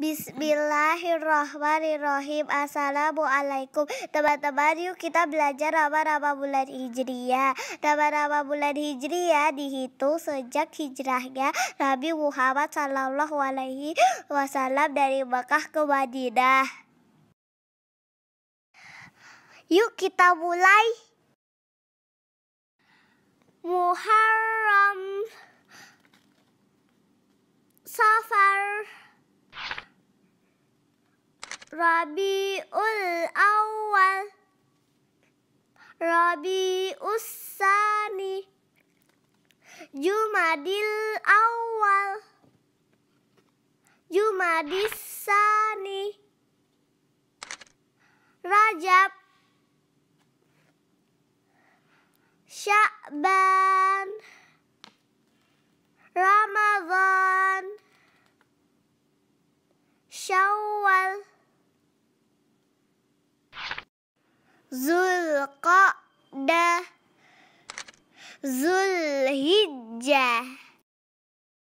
Bismillahirrahmanirrahim. Assalamualaikum. Teman-teman, yuk kita belajar nama-nama bulan Hijriah. Nama-nama bulan Hijriah dihitung sejak hijrahnya Nabi Muhammad Sallallahu Alaihi Wasallam dari Mekah ke Madinah. Yuk kita mulai. Muharram Rabiul awal Rabi sani Jumadil awal Jumadis sani Rajab Sya'ban Ramadan Syawal Zulqa'dah Zulhijjah